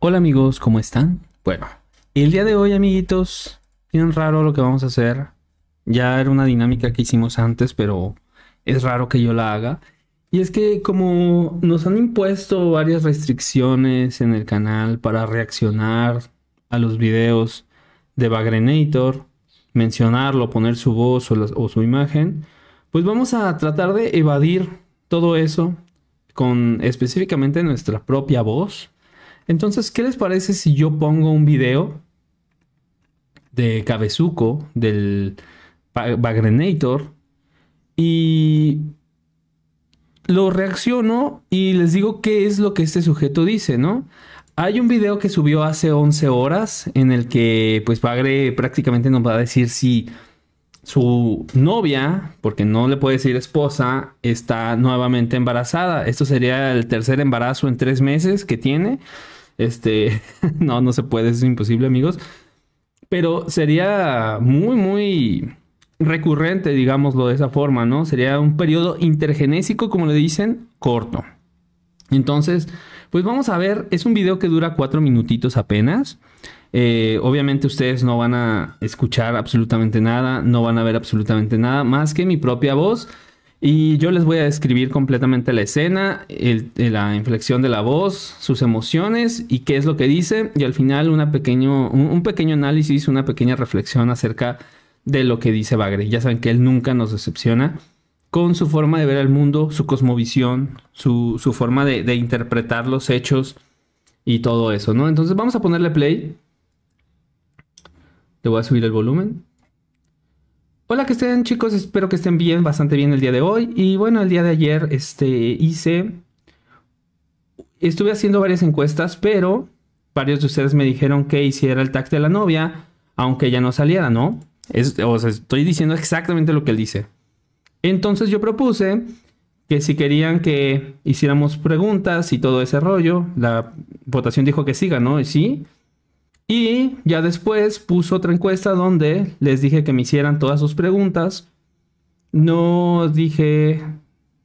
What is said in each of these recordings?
Hola amigos, ¿cómo están? Bueno, el día de hoy amiguitos, bien raro lo que vamos a hacer. Ya era una dinámica que hicimos antes, pero es raro que yo la haga. Y es que como nos han impuesto varias restricciones en el canal para reaccionar a los videos de Bagrenator, mencionarlo, poner su voz o, o su imagen, pues vamos a tratar de evadir todo eso con específicamente nuestra propia voz entonces, ¿qué les parece si yo pongo un video de Cabezuco, del Bagrenator, y lo reacciono y les digo qué es lo que este sujeto dice, ¿no? Hay un video que subió hace 11 horas en el que pues Bagre prácticamente nos va a decir si su novia, porque no le puede decir esposa, está nuevamente embarazada. Esto sería el tercer embarazo en tres meses que tiene. Este, no, no se puede, es imposible, amigos. Pero sería muy, muy recurrente, digámoslo de esa forma, ¿no? Sería un periodo intergenésico, como le dicen, corto. Entonces, pues vamos a ver, es un video que dura cuatro minutitos apenas. Eh, obviamente ustedes no van a escuchar absolutamente nada, no van a ver absolutamente nada más que mi propia voz. Y yo les voy a describir completamente la escena, eh, la inflexión de la voz, sus emociones y qué es lo que dice. Y al final pequeño, un, pequeño análisis, una pequeña reflexión acerca de lo que dice Bagre. Ya saben que él nunca nos decepciona con su forma de ver el mundo, su cosmovisión, su, forma de, interpretar los hechos y todo eso, ¿no? Entonces vamos a ponerle play. Te voy a subir el volumen. Hola que estén chicos, espero que estén bien, bastante bien el día de hoy. Y bueno, el día de ayer este, hice, estuve haciendo varias encuestas, pero varios de ustedes me dijeron que hiciera el tag de la novia, aunque ya no saliera, ¿no? o sea, estoy diciendo exactamente lo que él dice. Entonces yo propuse que si querían que hiciéramos preguntas y todo ese rollo, la votación dijo que siga, ¿no? y sí. Y ya después puso otra encuesta donde les dije que me hicieran todas sus preguntas. No dije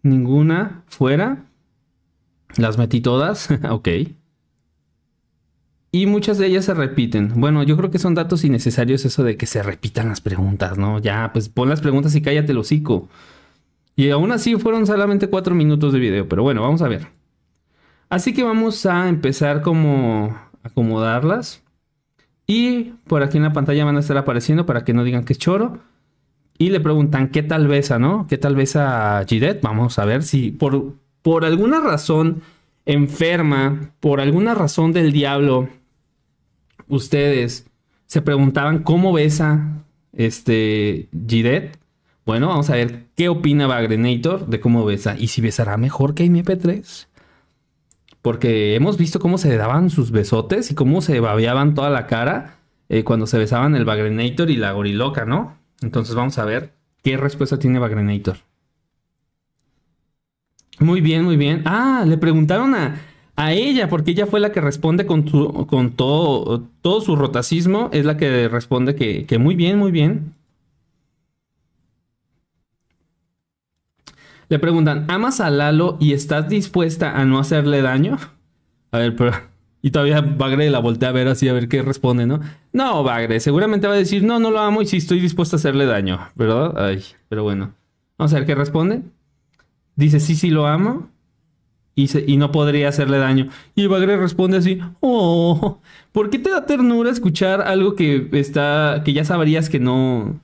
ninguna fuera. Las metí todas, ok. Y muchas de ellas se repiten. Bueno, yo creo que son datos innecesarios eso de que se repitan las preguntas, ¿no? Ya, pues pon las preguntas y cállate el hocico. Y aún así fueron solamente cuatro minutos de video, pero bueno, vamos a ver. Así que vamos a empezar como acomodarlas. Y por aquí en la pantalla van a estar apareciendo para que no digan que es choro. Y le preguntan, ¿qué tal besa, no? ¿Qué tal besa Gidet? Vamos a ver si por, por alguna razón enferma, por alguna razón del diablo, ustedes se preguntaban cómo besa este Gidet. Bueno, vamos a ver qué opina Bagrenator de cómo besa y si besará mejor que MP3 porque hemos visto cómo se daban sus besotes y cómo se babeaban toda la cara eh, cuando se besaban el Bagrenator y la Goriloca, ¿no? Entonces vamos a ver qué respuesta tiene Bagrenator. Muy bien, muy bien. Ah, le preguntaron a, ella, porque ella fue la que responde con, todo, todo su rotacismo, es la que responde que, que muy bien, muy bien. Te preguntan, ¿amas a Lalo y estás dispuesta a no hacerle daño? A ver, pero... Y todavía Bagre la voltea a ver así, a ver qué responde, ¿no? No, Bagre, seguramente va a decir, no, no lo amo y sí estoy dispuesta a hacerle daño, ¿verdad? Ay, pero bueno. Vamos a ver qué responde. Dice, sí, sí lo amo. Y, y, no podría hacerle daño. Y Bagre responde así, oh, ¿por qué te da ternura escuchar algo que está, que ya sabrías que no,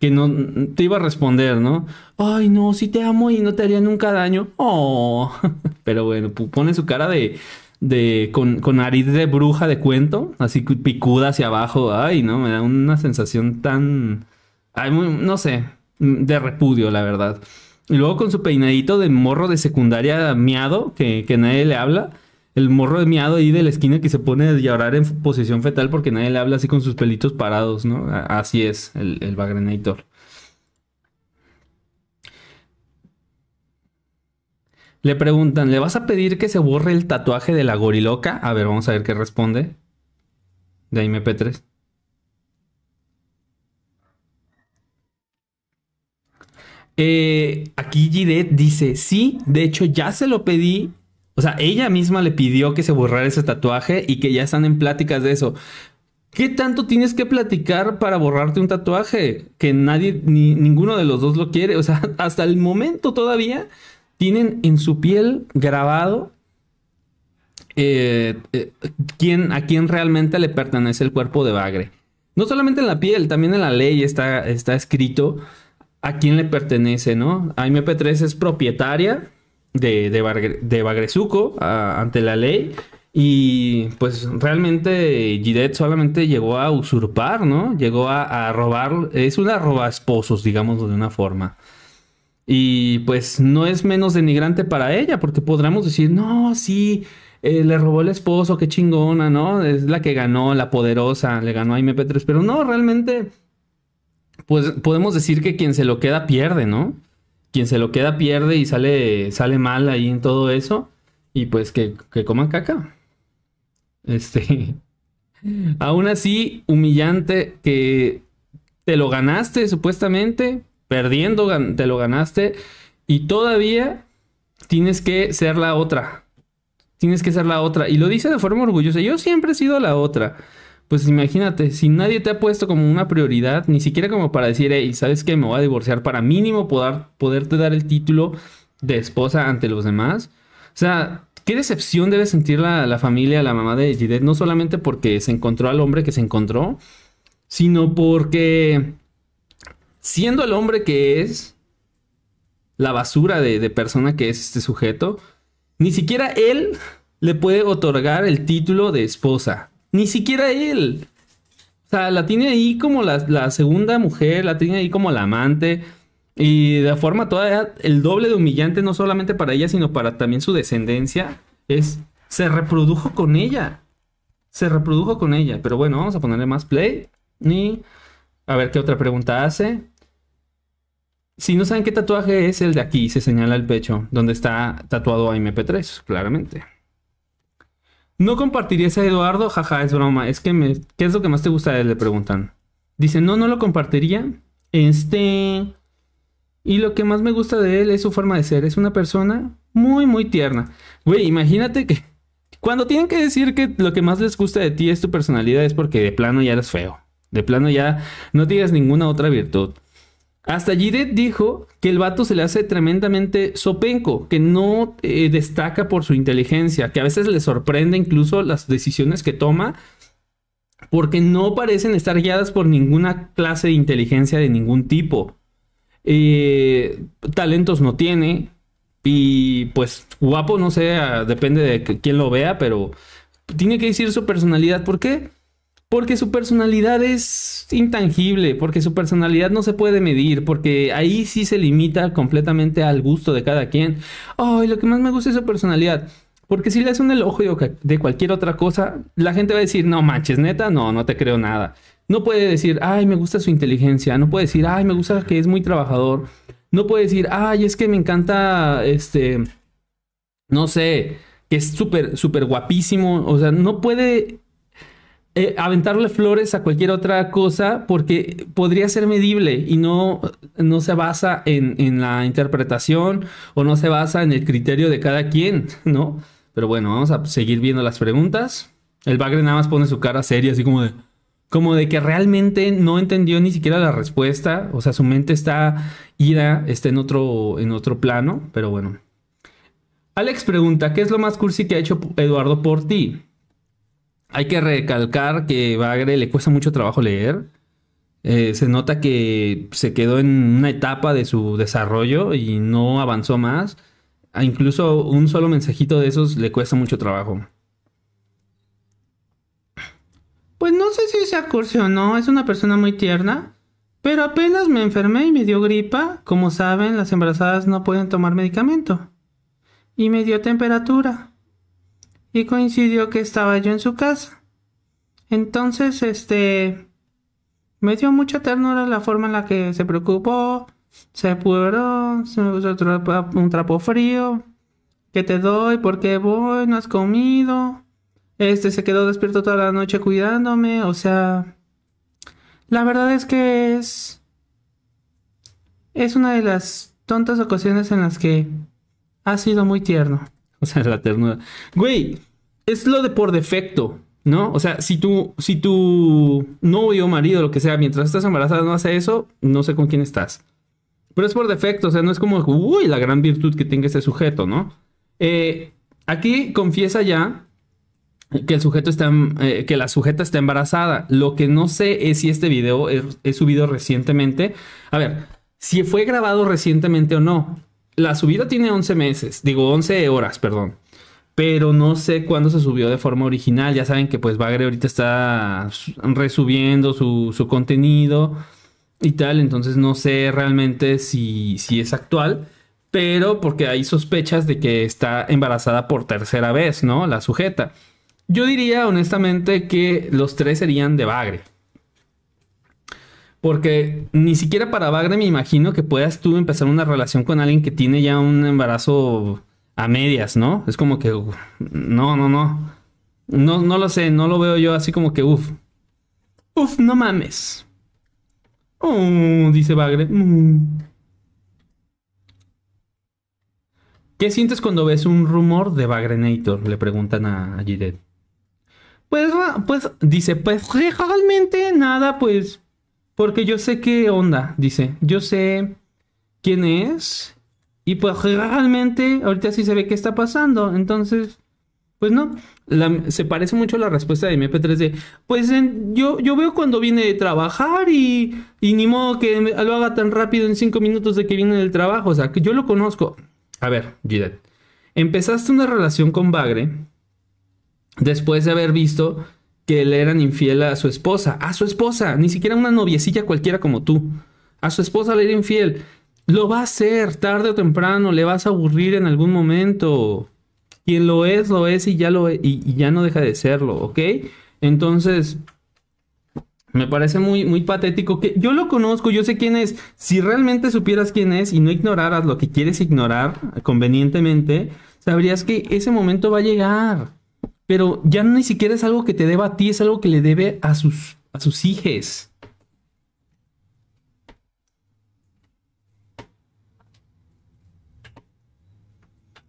que no te iba a responder, ¿no? Ay, no, sí te amo y no te haría nunca daño. Oh, pero bueno, pone su cara de, de con, con nariz de bruja de cuento, así picuda hacia abajo. Ay, no, me da una sensación tan, ay, no sé, de repudio, la verdad. Y luego con su peinadito de morro de secundaria miado, que, que nadie le habla el morro de miado ahí de la esquina que se pone a llorar en posición fetal porque nadie le habla así con sus pelitos parados, ¿no? Así es el, el Bagrenator. Le preguntan, ¿le vas a pedir que se borre el tatuaje de la goriloca? A ver, vamos a ver qué responde. De MP3. Eh, aquí Gide dice, sí, de hecho ya se lo pedí o sea, ella misma le pidió que se borrara ese tatuaje y que ya están en pláticas de eso. ¿Qué tanto tienes que platicar para borrarte un tatuaje? Que nadie, ni ninguno de los dos lo quiere. O sea, hasta el momento todavía tienen en su piel grabado eh, eh, a quién realmente le pertenece el cuerpo de Bagre. No solamente en la piel, también en la ley está, está escrito a quién le pertenece, ¿no? A MP3 es propietaria de, de, Bagresuco ante la ley. Y pues realmente Gidet solamente llegó a usurpar, ¿no? Llegó a, robar, es una roba esposos, digamos de una forma. Y pues no es menos denigrante para ella, porque podríamos decir, no, sí, eh, le robó el esposo, qué chingona, ¿no? Es la que ganó, la poderosa, le ganó a mp 3 pero no, realmente, pues podemos decir que quien se lo queda pierde, ¿no? quien se lo queda pierde y sale, sale mal ahí en todo eso. Y pues que, que coman caca. Este. Aún así, humillante que te lo ganaste supuestamente, perdiendo te lo ganaste y todavía tienes que ser la otra. Tienes que ser la otra. Y lo dice de forma orgullosa. Yo siempre he sido la otra pues imagínate, si nadie te ha puesto como una prioridad, ni siquiera como para decir, hey, ¿sabes qué? Me voy a divorciar para mínimo poder, poderte dar el título de esposa ante los demás. O sea, qué decepción debe sentir la, familia, la mamá de Jidet, no solamente porque se encontró al hombre que se encontró, sino porque siendo el hombre que es, la basura de persona que es este sujeto, ni siquiera él le puede otorgar el título de esposa. Ni siquiera él. O sea, la tiene ahí como la, segunda mujer, la tiene ahí como la amante. Y de forma toda el doble de humillante, no solamente para ella, sino para también su descendencia, es se reprodujo con ella. Se reprodujo con ella. Pero bueno, vamos a ponerle más play. Y a ver qué otra pregunta hace. Si no saben qué tatuaje es el de aquí, se señala el pecho, donde está tatuado a mp 3 claramente. ¿No compartirías a Eduardo? Jaja, es broma. Es que me... ¿Qué es lo que más te gusta de él? Le preguntan. Dice, no, no lo compartiría. Este... Y lo que más me gusta de él es su forma de ser. Es una persona muy, muy tierna. Güey, imagínate que... Cuando tienen que decir que lo que más les gusta de ti es tu personalidad es porque de plano ya eres feo. De plano ya no tienes ninguna otra virtud. Hasta allí dijo que el vato se le hace tremendamente sopenco, que no eh, destaca por su inteligencia, que a veces le sorprende incluso las decisiones que toma, porque no parecen estar guiadas por ninguna clase de inteligencia de ningún tipo. Eh, talentos no tiene, y pues guapo, no sé, depende de quién lo vea, pero tiene que decir su personalidad. ¿Por qué? Porque su personalidad es intangible, porque su personalidad no se puede medir, porque ahí sí se limita completamente al gusto de cada quien. Ay, lo que más me gusta es su personalidad. Porque si le hace un elogio de cualquier otra cosa, la gente va a decir, no manches, neta, no, no te creo nada. No puede decir, ay, me gusta su inteligencia. No puede decir, ay, me gusta que es muy trabajador. No puede decir, ay, es que me encanta, este, no sé, que es súper, súper guapísimo. O sea, no puede eh, aventarle flores a cualquier otra cosa porque podría ser medible y no, no se basa en, la interpretación o no se basa en el criterio de cada quien, ¿no? Pero bueno, vamos a seguir viendo las preguntas. El Bagre nada más pone su cara seria, así como de, como de que realmente no entendió ni siquiera la respuesta. O sea, su mente está ida, está en otro, en otro plano, pero bueno. Alex pregunta, ¿qué es lo más cursi que ha hecho Eduardo por ti? Hay que recalcar que Bagre le cuesta mucho trabajo leer. Eh, se nota que se quedó en una etapa de su desarrollo y no avanzó más. incluso un solo mensajito de esos le cuesta mucho trabajo. Pues no sé si se acursió o no, es una persona muy tierna. Pero apenas me enfermé y me dio gripa, como saben, las embarazadas no pueden tomar medicamento. Y me dio temperatura y coincidió que estaba yo en su casa. Entonces, este, me dio mucha ternura la forma en la que se preocupó, se apuró, se me puso un trapo frío, que te doy? ¿Por qué voy? ¿No has comido? Este se quedó despierto toda la noche cuidándome, o sea, la verdad es que es es una de las tontas ocasiones en las que ha sido muy tierno. O sea, la ternura. Güey, es lo de por defecto, ¿no? O sea, si tú, si tu novio, marido, lo que sea, mientras estás embarazada no hace eso, no sé con quién estás. Pero es por defecto, o sea, no es como, uy, la gran virtud que tenga ese sujeto, ¿no? Eh, aquí confiesa ya que el sujeto está, eh, que la sujeta está embarazada. Lo que no sé es si este video es subido recientemente. A ver, si fue grabado recientemente o no la subida tiene 11 meses, digo 11 horas, perdón. Pero no sé cuándo se subió de forma original. Ya saben que pues Bagre ahorita está resubiendo su, su contenido y tal. Entonces no sé realmente si, si es actual. Pero porque hay sospechas de que está embarazada por tercera vez, ¿no? La sujeta. Yo diría honestamente que los tres serían de Bagre. Porque ni siquiera para Bagre me imagino que puedas tú empezar una relación con alguien que tiene ya un embarazo a medias, ¿no? Es como que, no, no, no. No, no lo sé, no lo veo yo así como que, uff. Uf, no mames. Oh, dice Bagre. Mm. ¿Qué sientes cuando ves un rumor de Bagrenator? Le preguntan a, Jidet. Pues, pues, dice, pues realmente nada, pues porque yo sé qué onda, dice. Yo sé quién es. Y pues realmente ahorita sí se ve qué está pasando. Entonces, pues no. se parece mucho la respuesta de MP3 d pues yo, yo veo cuando viene de trabajar y, y ni modo que lo haga tan rápido en cinco minutos de que viene del trabajo. O sea, que yo lo conozco. A ver, Gidet. Empezaste una relación con Bagre después de haber visto que le eran infiel a su esposa, a su esposa, ni siquiera una noviecilla cualquiera como tú. A su esposa le era infiel. Lo va a hacer tarde o temprano, le vas a aburrir en algún momento. Quien lo es, lo es y ya, lo, e, y, ya no deja de serlo, ¿ok? Entonces, me parece muy, muy patético que yo lo conozco, yo sé quién es. Si realmente supieras quién es y no ignoraras lo que quieres ignorar convenientemente, sabrías que ese momento va a llegar pero ya ni siquiera es algo que te deba a ti, es algo que le debe a sus, a sus hijes.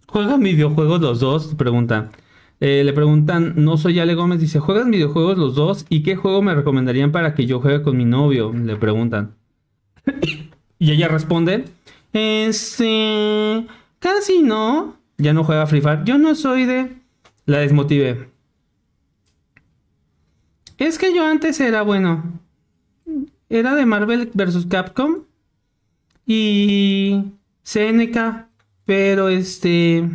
¿Juegan videojuegos los dos? Pregunta. Eh, le preguntan, no soy Ale Gómez, dice, ¿juegan videojuegos los dos? ¿Y qué juego me recomendarían para que yo juegue con mi novio? Le preguntan. y ella responde, este, casi no, ya no juega Free Fire, yo no soy de la desmotivé. Es que yo antes era bueno. Era de Marvel vs. Capcom y Seneca. pero este...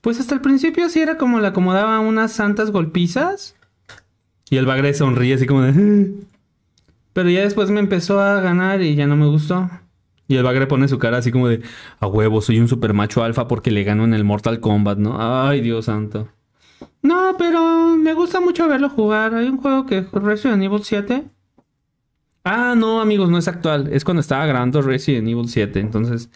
Pues hasta el principio sí era como le acomodaba unas santas golpizas. Y el bagre sonríe así como de... Ah". Pero ya después me empezó a ganar y ya no me gustó. Y el bagre pone su cara así como de, a huevo, soy un super macho alfa porque le gano en el Mortal Kombat, ¿no? Ay, Dios santo. No, pero me gusta mucho verlo jugar. Hay un juego que Resident Evil 7. Ah, no, amigos, no es actual. Es cuando estaba grabando Resident Evil 7. Entonces,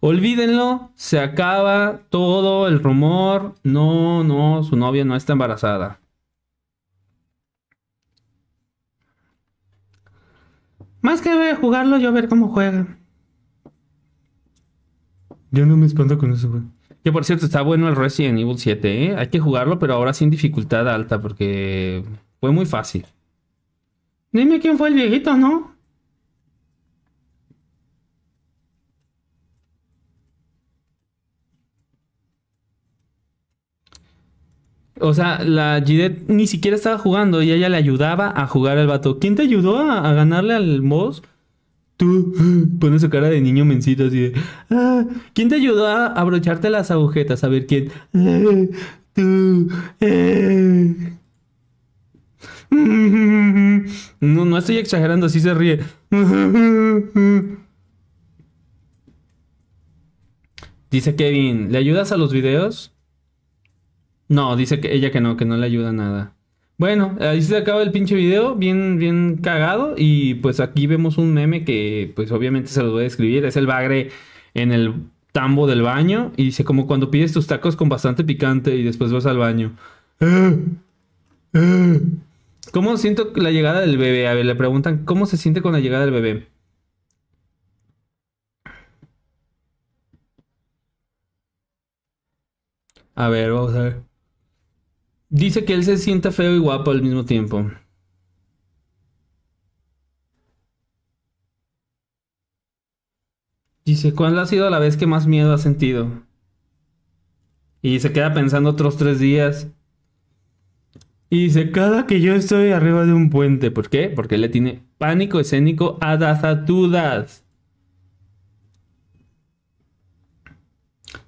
olvídenlo. Se acaba todo el rumor. No, no, su novia no está embarazada. Más que jugarlo, yo ver cómo juega. Yo no me espanto con eso, güey. Que por cierto, está bueno el Resident Evil 7, ¿eh? Hay que jugarlo, pero ahora sin dificultad alta, porque fue muy fácil. Dime quién fue el viejito, ¿no? O sea, la Jidet ni siquiera estaba jugando y ella le ayudaba a jugar al vato. ¿Quién te ayudó a, a ganarle al boss? Tú pones su cara de niño mencito así de... Ah, ¿Quién te ayudó a abrocharte las agujetas? A ver quién... tú... Eh". No, no estoy exagerando, así se ríe. Dice Kevin, ¿le ayudas a los videos? No, dice que ella que no, que no le ayuda nada. Bueno, ahí se acaba el pinche video, bien, bien cagado. Y pues aquí vemos un meme que, pues obviamente se los voy a describir. Es el bagre en el tambo del baño. Y dice, como cuando pides tus tacos con bastante picante y después vas al baño. ¿Cómo siento la llegada del bebé? A ver, le preguntan, ¿cómo se siente con la llegada del bebé? A ver, vamos a ver. Dice que él se sienta feo y guapo al mismo tiempo. Dice, ¿cuál ha sido la vez que más miedo ha sentido? Y se queda pensando otros tres días. Y dice, cada que yo estoy arriba de un puente. ¿Por qué? Porque él le tiene pánico escénico a las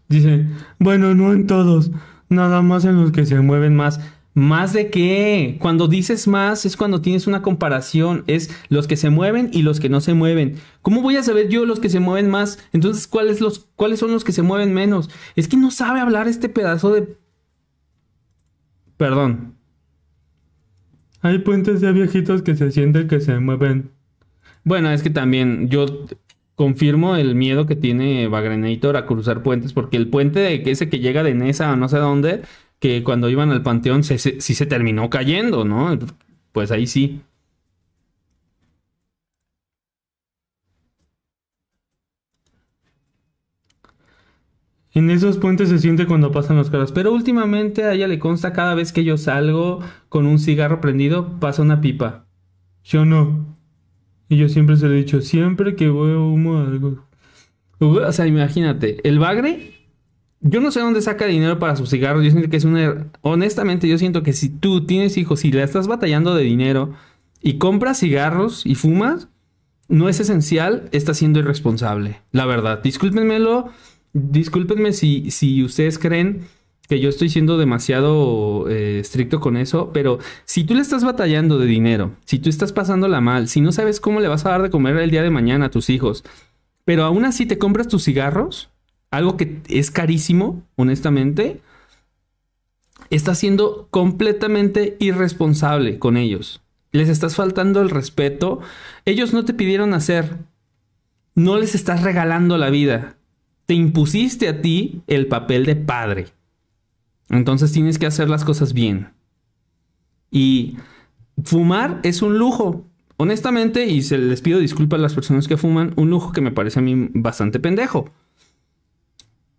Dice, bueno, no en todos nada más en los que se mueven más. ¿Más de qué? Cuando dices más es cuando tienes una comparación. Es los que se mueven y los que no se mueven. ¿Cómo voy a saber yo los que se mueven más? Entonces, ¿cuáles, los, ¿cuáles son los que se mueven menos? Es que no sabe hablar este pedazo de... Perdón. Hay puentes de viejitos que se sienten que se mueven. Bueno, es que también yo confirmo el miedo que tiene Bagrenator a cruzar puentes, porque el puente de ese que llega de Nesa a no sé dónde, que cuando iban al panteón sí se terminó cayendo, ¿no? Pues ahí sí. En esos puentes se siente cuando pasan los carros, pero últimamente a ella le consta cada vez que yo salgo con un cigarro prendido, pasa una pipa. Yo no. Y yo siempre se lo he dicho, siempre que voy a humo algo. O sea, imagínate, el bagre, yo no sé dónde saca dinero para sus cigarros. Yo siento que es una. Honestamente, yo siento que si tú tienes hijos y le estás batallando de dinero y compras cigarros y fumas, no es esencial, está siendo irresponsable. La verdad, discúlpenmelo. Discúlpenme si, si ustedes creen que yo estoy siendo demasiado eh, estricto con eso, pero si tú le estás batallando de dinero, si tú estás pasándola mal, si no sabes cómo le vas a dar de comer el día de mañana a tus hijos, pero aún así te compras tus cigarros, algo que es carísimo, honestamente, estás siendo completamente irresponsable con ellos. Les estás faltando el respeto. Ellos no te pidieron hacer. No les estás regalando la vida. Te impusiste a ti el papel de padre. Entonces tienes que hacer las cosas bien. Y fumar es un lujo. Honestamente, y se les pido disculpas a las personas que fuman, un lujo que me parece a mí bastante pendejo.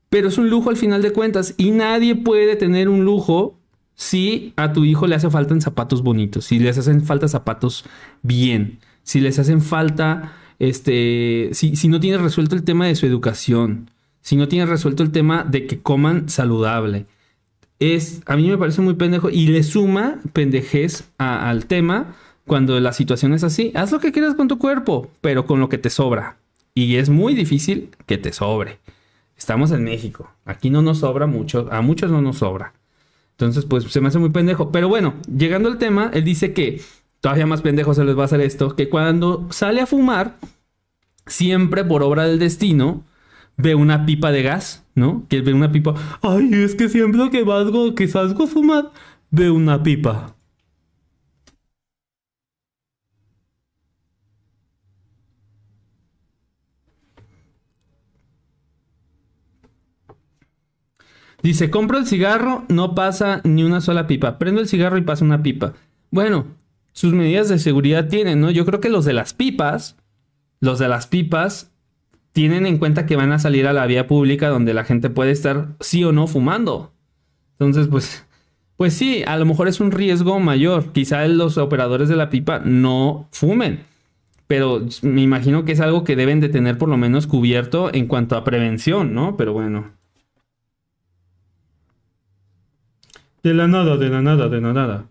Pero es un lujo al final de cuentas y nadie puede tener un lujo si a tu hijo le hace falta zapatos bonitos, si les hacen falta zapatos bien, si les hacen falta, este, si, si no tienes resuelto el tema de su educación, si no tienes resuelto el tema de que coman saludable, es, a mí me parece muy pendejo y le suma pendejez al tema cuando la situación es así. Haz lo que quieras con tu cuerpo, pero con lo que te sobra. Y es muy difícil que te sobre. Estamos en México. Aquí no nos sobra mucho. A muchos no nos sobra. Entonces, pues se me hace muy pendejo. Pero bueno, llegando al tema, él dice que todavía más pendejo se les va a hacer esto, que cuando sale a fumar, siempre por obra del destino, ve una pipa de gas, ¿no? Que ve una pipa. Ay, es que siempre que vasgo, que salgo a fumar, ve una pipa. Dice, compro el cigarro, no pasa ni una sola pipa. Prendo el cigarro y pasa una pipa. Bueno, sus medidas de seguridad tienen, ¿no? Yo creo que los de las pipas, los de las pipas, tienen en cuenta que van a salir a la vía pública donde la gente puede estar sí o no fumando. Entonces, pues, pues sí, a lo mejor es un riesgo mayor. Quizá los operadores de la pipa no fumen, pero me imagino que es algo que deben de tener por lo menos cubierto en cuanto a prevención, ¿no? Pero bueno. De la nada, de la nada, de la nada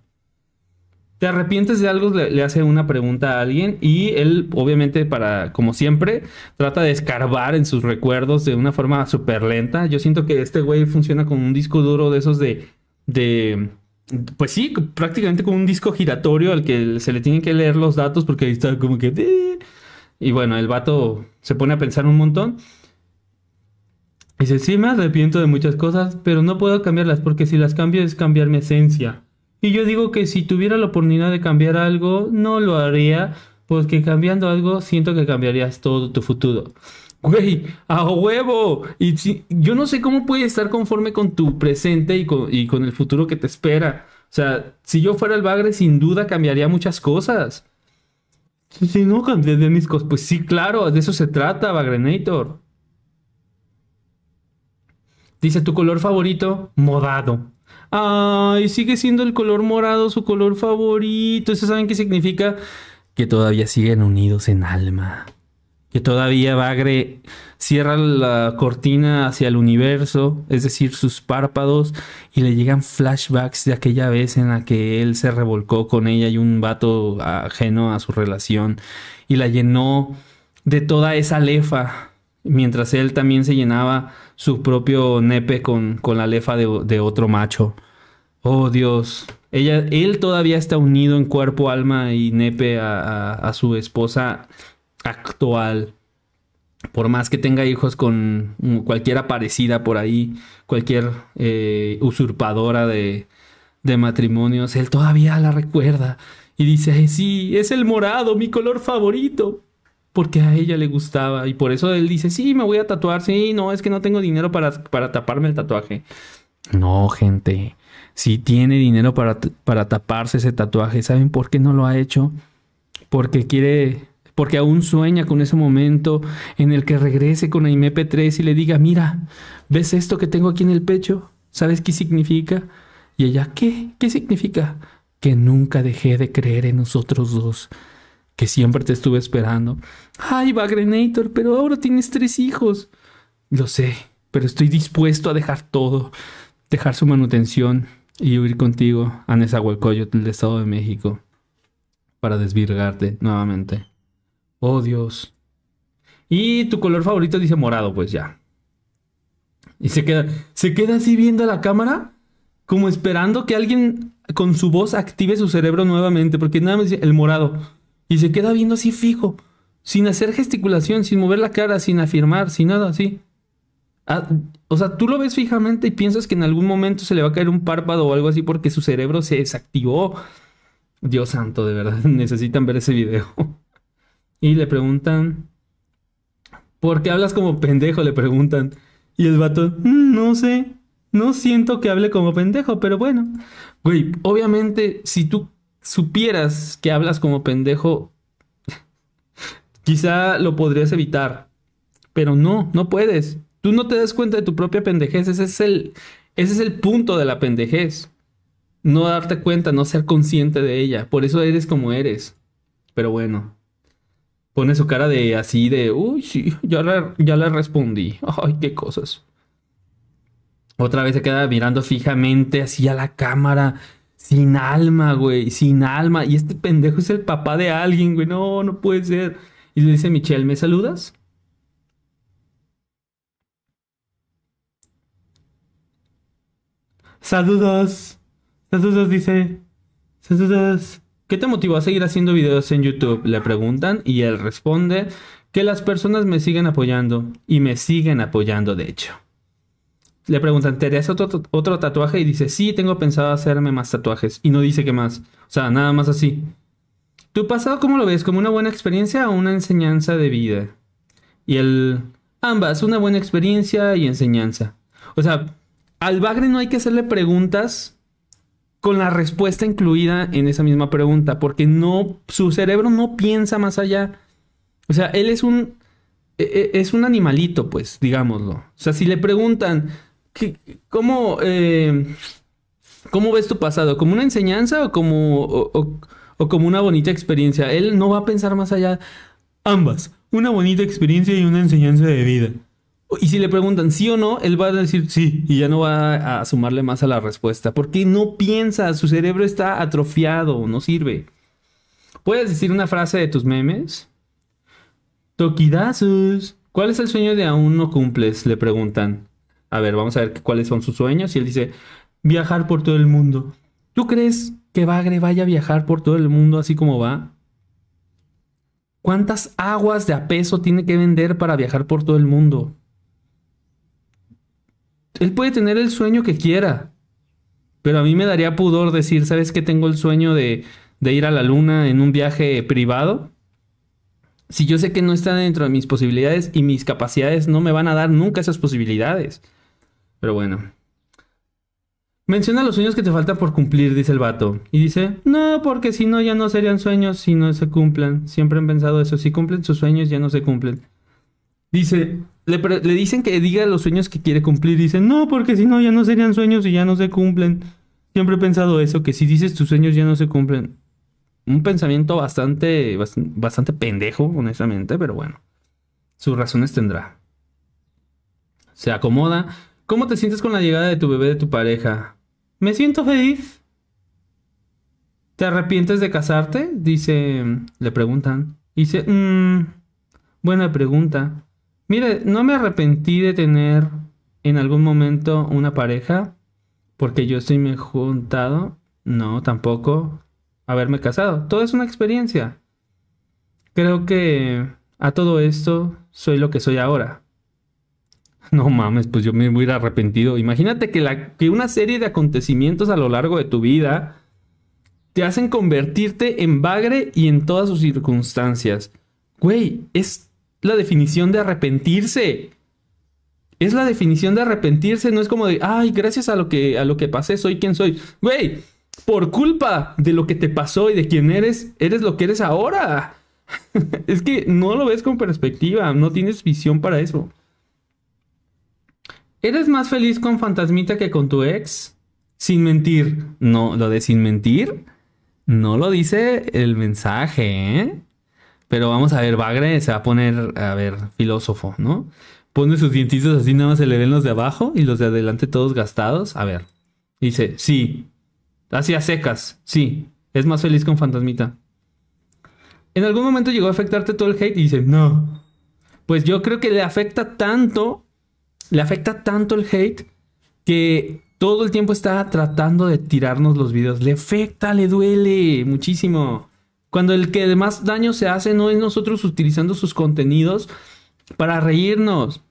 te arrepientes de algo, le, hace una pregunta a alguien y él, obviamente, para, como siempre, trata de escarbar en sus recuerdos de una forma súper lenta. Yo siento que este güey funciona como un disco duro de esos de, de, pues sí, prácticamente como un disco giratorio al que se le tienen que leer los datos porque ahí está como que... Y bueno, el vato se pone a pensar un montón. Dice, sí, me arrepiento de muchas cosas, pero no puedo cambiarlas porque si las cambio es cambiar mi esencia. Y yo digo que si tuviera la oportunidad de cambiar algo, no lo haría, porque cambiando algo siento que cambiarías todo tu futuro. Güey, a huevo. Y yo no sé cómo puedes estar conforme con tu presente y con, el futuro que te espera. O sea, si yo fuera el bagre, sin duda cambiaría muchas cosas. Si, no cambiaría de mis cosas, pues sí, claro, de eso se trata, Bagrenator. Dice tu color favorito, modado. Ay, sigue siendo el color morado su color favorito. Eso saben qué significa que todavía siguen unidos en alma. Que todavía Bagre cierra la cortina hacia el universo, es decir, sus párpados, y le llegan flashbacks de aquella vez en la que él se revolcó con ella y un vato ajeno a su relación, y la llenó de toda esa lefa mientras él también se llenaba su propio nepe con, con la lefa de, otro macho. Oh Dios, Ella, él todavía está unido en cuerpo, alma y nepe a, a, su esposa actual. Por más que tenga hijos con cualquiera parecida por ahí, cualquier eh, usurpadora de, de matrimonios, él todavía la recuerda y dice, sí, es el morado, mi color favorito porque a ella le gustaba. Y por eso él dice, sí, me voy a tatuar, sí, no, es que no tengo dinero para, para taparme el tatuaje. No, gente, si tiene dinero para, para taparse ese tatuaje, ¿saben por qué no lo ha hecho? Porque quiere porque aún sueña con ese momento en el que regrese con Aimee P3 y le diga, mira, ¿ves esto que tengo aquí en el pecho? ¿Sabes qué significa? Y ella, ¿qué? ¿Qué significa? Que nunca dejé de creer en nosotros dos que siempre te estuve esperando. Ay, Bagrenator, pero ahora tienes tres hijos. Lo sé, pero estoy dispuesto a dejar todo, dejar su manutención y huir contigo a Nezahualcóyotl del Estado de México para desvirgarte nuevamente. Oh Dios. Y tu color favorito dice morado, pues ya. Y se queda, se queda así viendo a la cámara, como esperando que alguien con su voz active su cerebro nuevamente, porque nada más dice el morado. Y se queda viendo así fijo, sin hacer gesticulación, sin mover la cara, sin afirmar, sin nada así. Ah, o sea, tú lo ves fijamente y piensas que en algún momento se le va a caer un párpado o algo así porque su cerebro se desactivó. Dios santo, de verdad, necesitan ver ese video. Y le preguntan, ¿por qué hablas como pendejo? Le preguntan. Y el vato, mm, no sé, no siento que hable como pendejo, pero bueno. Güey, obviamente, si tú supieras que hablas como pendejo, quizá lo podrías evitar. Pero no, no puedes. Tú no te das cuenta de tu propia pendejez. Ese es el, ese es el punto de la pendejez. No darte cuenta, no ser consciente de ella. Por eso eres como eres. Pero bueno. Pone su cara de así de, uy, sí, ya le, ya le respondí. Ay, qué cosas. Otra vez se queda mirando fijamente así a la cámara. Sin alma, güey, sin alma. Y este pendejo es el papá de alguien, güey. No, no puede ser. Y le dice Michelle, ¿me saludas? Saludos. Saludos, dice. Saludos. ¿Qué te motivó a seguir haciendo videos en YouTube? Le preguntan y él responde que las personas me siguen apoyando y me siguen apoyando de hecho le preguntan, ¿te harías otro, otro tatuaje? Y dice, sí, tengo pensado hacerme más tatuajes. Y no dice que más. O sea, nada más así. ¿Tu pasado cómo lo ves? ¿Como una buena experiencia o una enseñanza de vida? Y el... Ambas, una buena experiencia y enseñanza. O sea, al Bagre no hay que hacerle preguntas con la respuesta incluida en esa misma pregunta, porque no, su cerebro no piensa más allá. O sea, él es un, e, e, es un animalito, pues, digámoslo. O sea, si le preguntan, eh, ¿Cómo, ves tu pasado? ¿Como una enseñanza o como, como una bonita experiencia? Él no va a pensar más allá. Ambas. Una bonita experiencia y una enseñanza de vida. Y si le preguntan sí o no, él va a decir sí y ya no va a sumarle más a la respuesta. Porque no piensa, su cerebro está atrofiado, no sirve. ¿Puedes decir una frase de tus memes? Toquidazos. ¿Cuál es el sueño de aún no cumples? Le preguntan. A ver, vamos a ver cuáles son sus sueños. Y él dice, viajar por todo el mundo. ¿Tú crees que Bagre vaya a viajar por todo el mundo así como va? ¿Cuántas aguas de apeso tiene que vender para viajar por todo el mundo? Él puede tener el sueño que quiera, pero a mí me daría pudor decir, ¿sabes que tengo el sueño de ir a la luna en un viaje privado? Si yo sé que no está dentro de mis posibilidades y mis capacidades no me van a dar nunca esas posibilidades. Pero bueno. Menciona los sueños que te falta por cumplir, dice el vato. Y dice, no, porque si no, ya no serían sueños si no se cumplan. Siempre han pensado eso, si cumplen sus sueños, ya no se cumplen. Dice, le, le dicen que diga los sueños que quiere cumplir. Dice, no, porque si no, ya no serían sueños y ya no se cumplen. Siempre he pensado eso, que si dices tus sueños ya no se cumplen. Un pensamiento bastante, bastante pendejo, honestamente, pero bueno. Sus razones tendrá. Se acomoda ¿Cómo te sientes con la llegada de tu bebé de tu pareja? Me siento feliz. ¿Te arrepientes de casarte? Dice, le preguntan. Dice, mmm, buena pregunta. Mire, no me arrepentí de tener en algún momento una pareja porque yo estoy me juntado. No, tampoco haberme casado. Todo es una experiencia. Creo que a todo esto soy lo que soy ahora. No mames, pues yo me voy a arrepentido. Imagínate que, la, que una serie de acontecimientos a lo largo de tu vida te hacen convertirte en bagre y en todas sus circunstancias. Güey, es la definición de arrepentirse. Es la definición de arrepentirse, no es como de, ay, gracias a lo que, a lo que pasé, soy quien soy. Güey, por culpa de lo que te pasó y de quién eres, eres lo que eres ahora. es que no lo ves con perspectiva, no tienes visión para eso. ¿Eres más feliz con Fantasmita que con tu ex? Sin mentir. No, lo de sin mentir no lo dice el mensaje, ¿eh? Pero vamos a ver, Bagre se va a poner, a ver, filósofo, ¿no? Pone sus dientitos así, nada más se le ven los de abajo y los de adelante todos gastados. A ver, dice, sí, así a secas, sí, es más feliz con Fantasmita. En algún momento llegó a afectarte todo el hate y dice, no. Pues yo creo que le afecta tanto le afecta tanto el hate que todo el tiempo está tratando de tirarnos los videos. Le afecta, le duele muchísimo. Cuando el que más daño se hace no es nosotros utilizando sus contenidos para reírnos.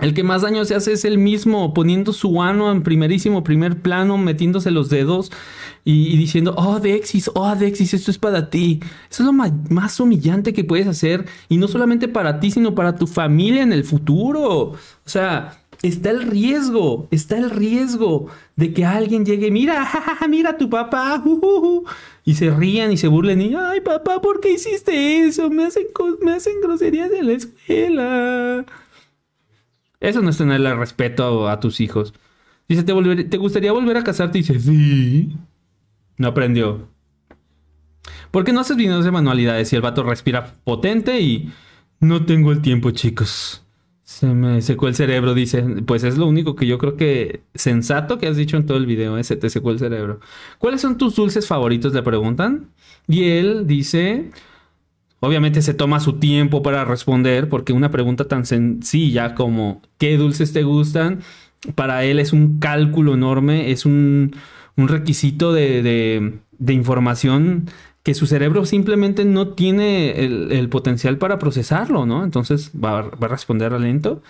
El que más daño se hace es el mismo, poniendo su ano en primerísimo primer plano, metiéndose los dedos y, diciendo, oh Dexis, oh Dexis, esto es para ti. Eso es lo más humillante que puedes hacer. Y no solamente para ti, sino para tu familia en el futuro. O sea, está el riesgo, está el riesgo de que alguien llegue, mira, mira a tu papá, y se rían y se burlen y, ay papá, ¿por qué hiciste eso? Me hacen, me hacen groserías en la escuela. Eso no es tenerle respeto a, tus hijos. Dice, ¿te, gustaría volver a casarte? dice, sí. No aprendió. ¿Por qué no haces videos de manualidades? Y el vato respira potente y... No tengo el tiempo, chicos. Se me secó el cerebro, dice. Pues es lo único que yo creo que sensato que has dicho en todo el video, ese ¿eh? te secó el cerebro. ¿Cuáles son tus dulces favoritos? Le preguntan. Y él dice, Obviamente se toma su tiempo para responder porque una pregunta tan sencilla como ¿qué dulces te gustan? Para él es un cálculo enorme, es un, requisito de, de, información que su cerebro simplemente no tiene el, potencial para procesarlo, ¿no? Entonces va, a responder lento.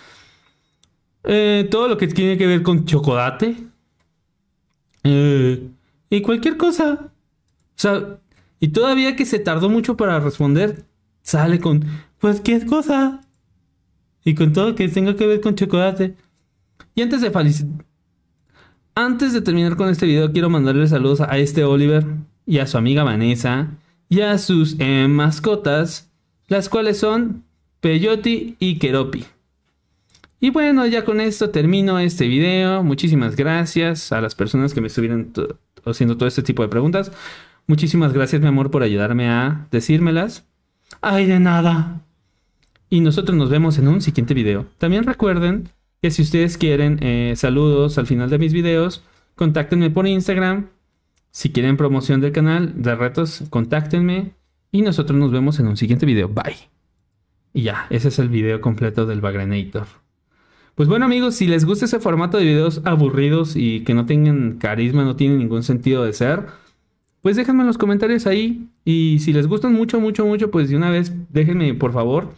Eh, todo lo que tiene que ver con chocolate. Eh, y cualquier cosa. O sea, y todavía que se tardó mucho para responder, sale con Pues qué cosa. Y con todo que tenga que ver con chocolate. Y antes de antes de terminar con este video, quiero mandarle saludos a este Oliver y a su amiga Vanessa y a sus eh, mascotas, las cuales son Peyote y Keropi. Y bueno, ya con esto termino este video. Muchísimas gracias a las personas que me estuvieron haciendo todo este tipo de preguntas. Muchísimas gracias, mi amor, por ayudarme a decírmelas. ¡Ay, de nada! Y nosotros nos vemos en un siguiente video. También recuerden que si ustedes quieren eh, saludos al final de mis videos, contáctenme por Instagram. Si quieren promoción del canal, de retos, contáctenme. Y nosotros nos vemos en un siguiente video. Bye. Y ya, ese es el video completo del Bagrenator. Pues bueno amigos, si les gusta ese formato de videos aburridos y que no tengan carisma, no tienen ningún sentido de ser, pues déjenme en los comentarios ahí. Y si les gustan mucho, mucho, mucho, pues de una vez déjenme, por favor,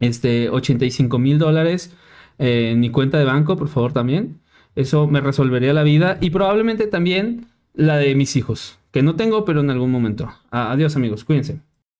este 85 mil dólares en mi cuenta de banco, por favor, también. Eso me resolvería la vida y probablemente también la de mis hijos, que no tengo, pero en algún momento. Adiós amigos, cuídense.